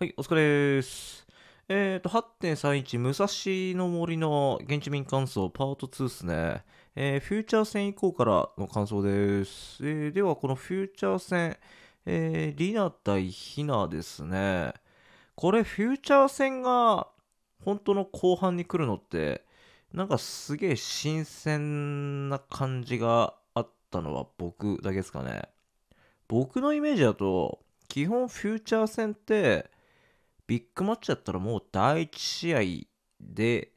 はい、お疲れです。えっ、ー、と、8.31武蔵の森の現地民感想パート2ですね。えー、フューチャー戦以降からの感想です。えー、では、このフューチャー戦、えー、リナ対ヒナですね。これ、フューチャー戦が本当の後半に来るのって、なんかすげえ新鮮な感じがあったのは僕だけですかね。僕のイメージだと、基本フューチャー戦って、ビッグマッチだったらもう第1試合で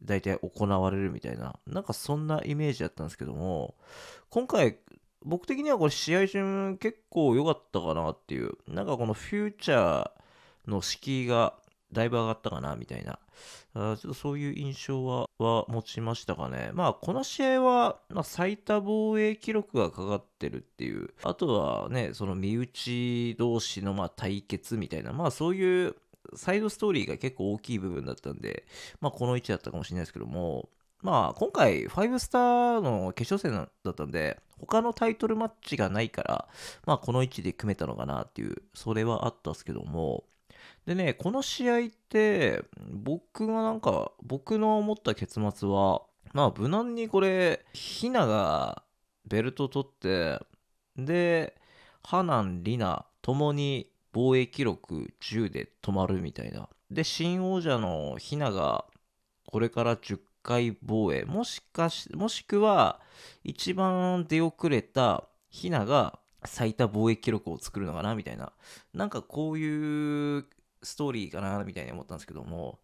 大体行われるみたいな、なんかそんなイメージだったんですけども、今回、僕的にはこれ試合中結構良かったかなっていう、なんかこのフューチャーの敷居がだいぶ上がったかなみたいな、あちょっとそういう印象はは持ちましたかね。まあ、この試合は、まあ、最多防衛記録がかかってるっていう、あとはね、その身内同士のま対決みたいな、まあそういうサイドストーリーが結構大きい部分だったんで、まあ、この位置だったかもしれないですけども、まあ、今回、5スターの決勝戦だったんで、他のタイトルマッチがないから、まあ、この位置で組めたのかなっていう、それはあったんですけども、でね、この試合って、僕がなんか、僕の思った結末は、まあ、無難にこれ、ヒナがベルト取って、で、ハナン、リナ、ともに防衛記録10で止まるみたいな。で、新王者のヒナがこれから10回防衛、もしかし、もしくは一番出遅れたヒナが最多防衛記録を作るのかなみたいな。なんかこういうストーリーかなみたいに思ったんですけども、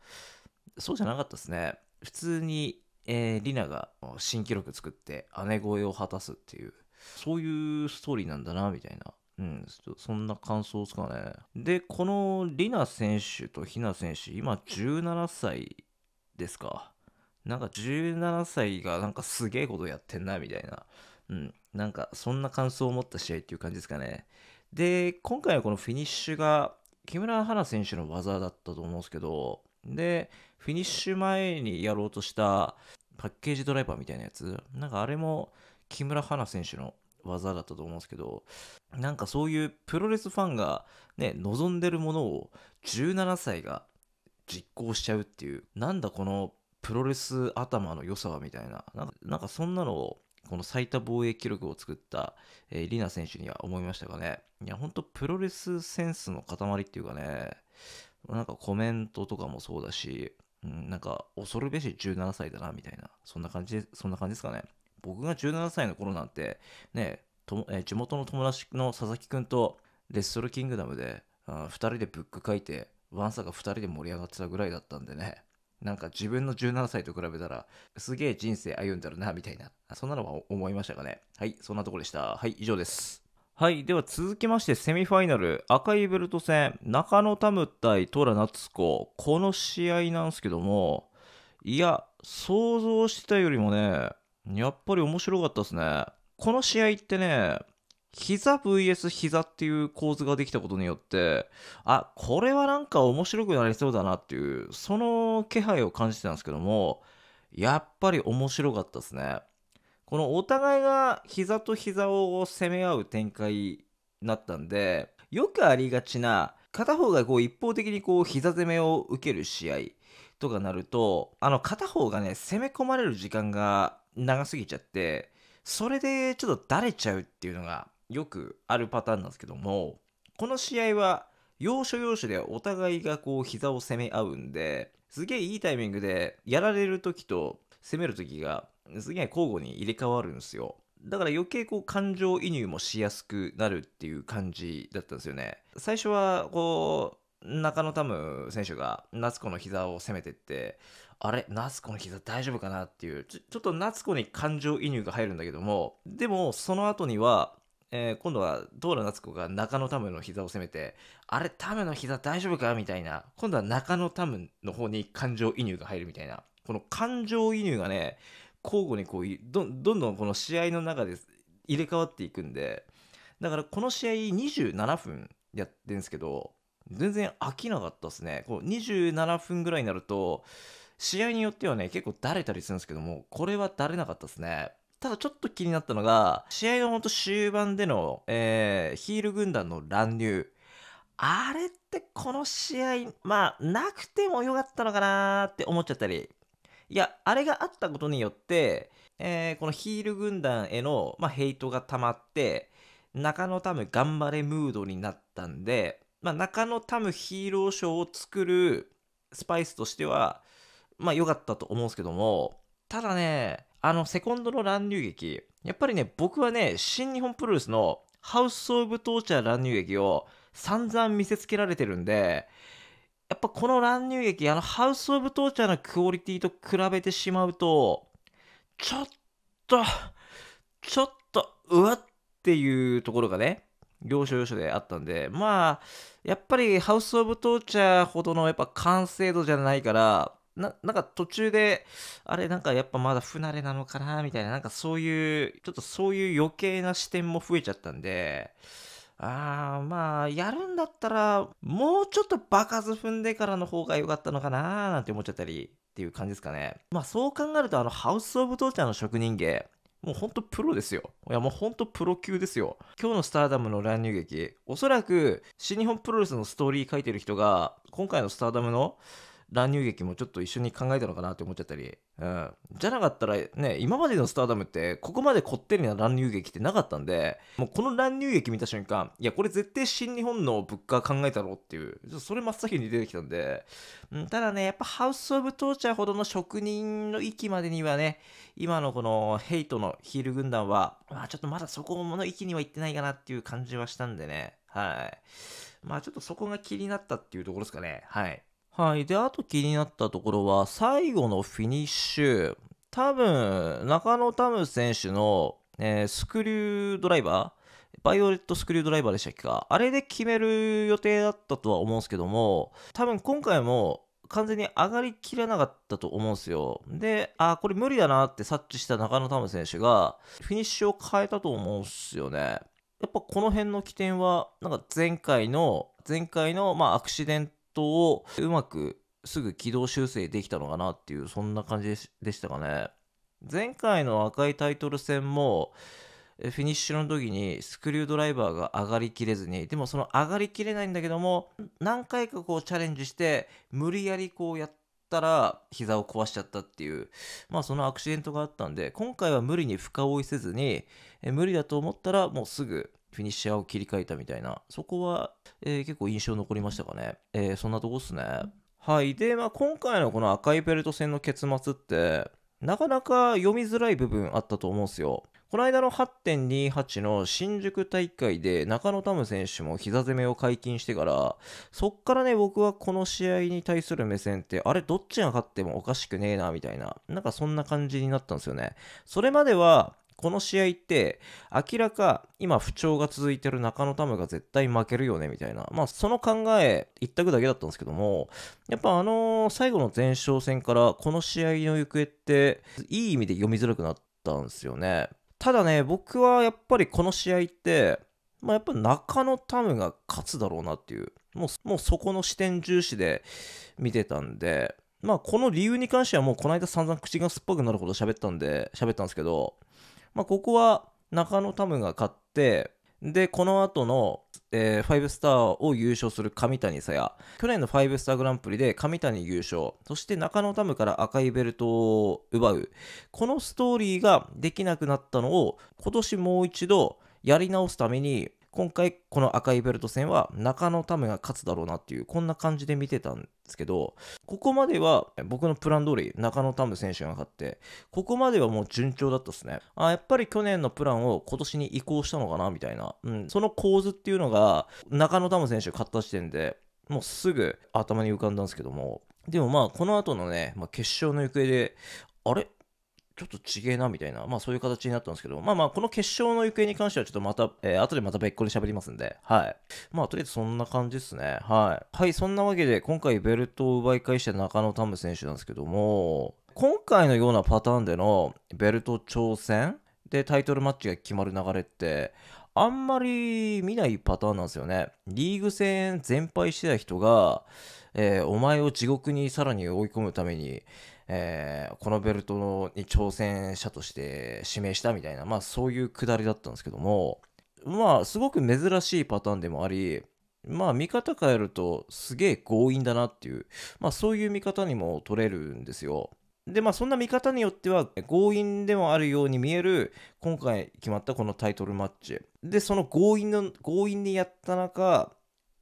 そうじゃなかったですね。普通に、えー、リナが新記録作って姉声を果たすっていう、そういうストーリーなんだなみたいな。うん、そんな感想ですかね。で、このリナ選手とヒナ選手、今17歳ですか。なんか17歳がなんかすげえことやってんなみたいな、うん、なんかそんな感想を持った試合っていう感じですかね。で、今回のこのフィニッシュが木村花選手の技だったと思うんですけど、で、フィニッシュ前にやろうとしたパッケージドライバーみたいなやつ、なんかあれも木村花選手の技だったと思うんですけど、なんかそういうプロレスファンがね、望んでるものを17歳が実行しちゃうっていう、なんだこのプロレス頭の良さはみたいな、なんかなんかそんなのを、この最多防衛記録を作った、えー、リナ選手には思いましたがね、いや、ほんとプロレスセンスの塊っていうかね、なんかコメントとかもそうだし、うん、なんか恐るべし17歳だなみたいな、そんな感じ、そんな感じですかね。僕が17歳の頃なんて、ね、とえ地元の友達の佐々木くんとレッスルキングダムで、うん、2人でブック書いて、ワンサが2人で盛り上がってたぐらいだったんでね。なんか自分の17歳と比べたら、すげえ人生歩んだるな、みたいな。そんなのは思いましたかね。はい、そんなとこでした。はい、以上です。はい、では続きましてセミファイナル、赤いベルト戦、中野タム対戸良夏子。この試合なんですけども、いや、想像してたよりもね、やっぱり面白かったですね。この試合ってね、膝 VS 膝っていう構図ができたことによって、あ、これはなんか面白くなりそうだなっていう、その気配を感じてたんですけども、やっぱり面白かったですね。このお互いが膝と膝を攻め合う展開になったんで、よくありがちな、片方がこう一方的にこう膝攻めを受ける試合とかなると、あの片方がね、攻め込まれる時間が長すぎちゃってそれでちょっとだれちゃうっていうのがよくあるパターンなんですけどもこの試合は要所要所でお互いがこう膝を攻め合うんですげえいいタイミングでやられる時と攻める時がすげえ交互に入れ替わるんですよだから余計こう感情移入もしやすくなるっていう感じだったんですよね最初はこ中野タム選手が夏子の膝を攻めてって、あれ夏子の膝大丈夫かなっていうち、ちょっと夏子に感情移入が入るんだけども、でもその後には、えー、今度はドーラ夏子が中野タムの膝を攻めて、あれタムの膝大丈夫かみたいな、今度は中野タムの方に感情移入が入るみたいな、この感情移入がね、交互にこうどどんどんこの試合の中で入れ替わっていくんで、だからこの試合27分やってるんですけど、全然飽きなかったですね。こう27分ぐらいになると、試合によってはね、結構だれたりするんですけども、これはだれなかったですね。ただちょっと気になったのが、試合のほんと終盤での、えー、ヒール軍団の乱入。あれってこの試合、まあ、なくてもよかったのかなーって思っちゃったり。いや、あれがあったことによって、えー、このヒール軍団への、まあ、ヘイトが溜まって、中野多分頑張れムードになったんで、まあ、中野タムヒーローショーを作るスパイスとしては、まあ、良かったと思うんですけども、ただね、あの、セコンドの乱入劇、やっぱりね、僕はね、新日本プロレスのハウス・オブ・トーチャー乱入劇を散々見せつけられてるんで、やっぱこの乱入劇、あの、ハウス・オブ・トーチャーのクオリティと比べてしまうと、ちょっと、ちょっと、うわっていうところがね、要所要所であったんで、まあ、やっぱりハウス・オブ・トーチャーほどのやっぱ完成度じゃないから、ななんか途中で、あれなんかやっぱまだ不慣れなのかなみたいな、なんかそういう、ちょっとそういう余計な視点も増えちゃったんで、あーまあ、やるんだったら、もうちょっと場数踏んでからの方が良かったのかなーなんて思っちゃったりっていう感じですかね。まあそう考えると、あの、ハウス・オブ・トーチャーの職人芸、もうほんとプロですよ。いやもうほんとプロ級ですよ。今日のスターダムの乱入劇、おそらく新日本プロレスのストーリー書いてる人が、今回のスターダムの乱入劇もちょっと一緒に考えたのかなって思っちゃったり、うん、じゃなかったらね今までのスターダムってここまでこってりな乱入劇ってなかったんでもうこの乱入劇見た瞬間いやこれ絶対新日本の物価考えたろうっていうそれ真っ先に出てきたんで、うん、ただねやっぱハウス・オブ・トーチャーほどの職人の域までにはね今のこのヘイトのヒール軍団は、まあ、ちょっとまだそこの域にはいってないかなっていう感じはしたんでねはいまあちょっとそこが気になったっていうところですかねはいはい。で、あと気になったところは、最後のフィニッシュ。多分、中野タム選手の、えースクリュードライバーバイオレットスクリュードライバーでしたっけかあれで決める予定だったとは思うんですけども、多分今回も完全に上がりきらなかったと思うんですよ。で、あこれ無理だなって察知した中野タム選手が、フィニッシュを変えたと思うんですよね。やっぱこの辺の起点は、なんか前回の、前回の、まあ、アクシデントトをうまくすぐ軌道修正できたのかなっていうそんな感じでしたかね前回の赤いタイトル戦もフィニッシュの時にスクリュードライバーが上がりきれずにでもその上がりきれないんだけども何回かこうチャレンジして無理やりこうやったら膝を壊しちゃったっていうまあそのアクシデントがあったんで今回は無理に深追いせずに無理だと思ったらもうすぐフィニッシャーを切り替えたみたいな、そこは、えー、結構印象残りましたかね。えー、そんなとこっすね。はい。で、まあ、今回のこの赤いベルト戦の結末って、なかなか読みづらい部分あったと思うんですよ。この間の8.28の新宿大会で中野タム選手も膝攻めを解禁してから、そっからね、僕はこの試合に対する目線って、あれどっちが勝ってもおかしくねえな、みたいな、なんかそんな感じになったんですよね。それまでは、この試合って明らか今不調が続いてる中野タムが絶対負けるよねみたいなまあその考え一択だけだったんですけどもやっぱあの最後の前哨戦からこの試合の行方っていい意味で読みづらくなったんですよねただね僕はやっぱりこの試合ってまあ、やっぱ中野タムが勝つだろうなっていう、もうもうそこの視点重視で見てたんで、まあ、この理由に関してはもうこの間散々口が酸っぱくなるほど喋ったんで、喋ったんですけど、まあ、ここは中野タムが勝って、で、この後の、えー、5スターを優勝する上谷さや、去年の5スターグランプリで上谷優勝、そして中野タムから赤いベルトを奪う、このストーリーができなくなったのを、今年もう一度やり直すために、今回この赤いベルト戦は中野為が勝つだろうなっていうこんな感じで見てたんですけどここまでは僕のプラン通り中野為選手が勝ってここまではもう順調だったですねあやっぱり去年のプランを今年に移行したのかなみたいな、うん、その構図っていうのが中野為選手勝った時点でもうすぐ頭に浮かんだんですけどもでもまあこの後のね、まあ、決勝の行方であれちょっとちげえなみたいな、まあそういう形になったんですけど、まあまあこの決勝の行方に関してはちょっとまた、えー、後でまた別個に喋りますんで、はい。まあとりあえずそんな感じですね。はい。はい、そんなわけで今回ベルトを奪い返した中野タム選手なんですけども、今回のようなパターンでのベルト挑戦でタイトルマッチが決まる流れって、あんまり見ないパターンなんですよね。リーグ戦全敗してた人が、えー、お前を地獄にさらに追い込むために、えー、このベルトに挑戦者として指名したみたいな、まあそういうくだりだったんですけども、まあすごく珍しいパターンでもあり、まあ見方変えるとすげえ強引だなっていう、まあそういう見方にも取れるんですよ。でまあそんな見方によっては強引でもあるように見える今回決まったこのタイトルマッチでその強引の強引にやった中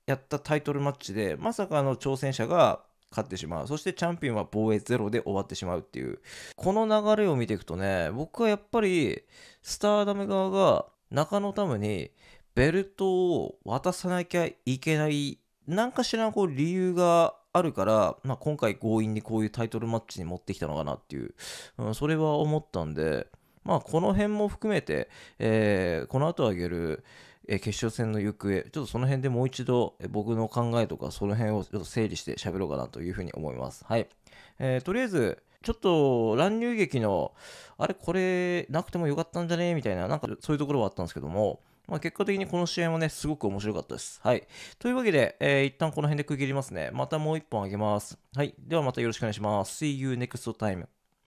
やったタイトルマッチでまさかの挑戦者が勝ってしまう。そしてチャンピオンは防衛ゼロで終わってしまうっていう。この流れを見ていくとね、僕はやっぱり、スターダム側が中野ためにベルトを渡さなきゃいけない、なんかしらこう理由があるから、まあ、今回強引にこういうタイトルマッチに持ってきたのかなっていう、うん、それは思ったんで、まあ、この辺も含めて、えー、この後挙げる、え決勝戦の行方、ちょっとその辺でもう一度、え僕の考えとか、その辺をちょっと整理して喋ろうかなというふうに思います。はい。えー、とりあえず、ちょっと乱入劇の、あれ、これ、なくてもよかったんじゃねみたいな、なんかそういうところはあったんですけども、まあ、結果的にこの試合もね、すごく面白かったです。はい。というわけで、えー、一旦この辺で区切りますね。またもう一本あげます。はい。ではまたよろしくお願いします。See you next time.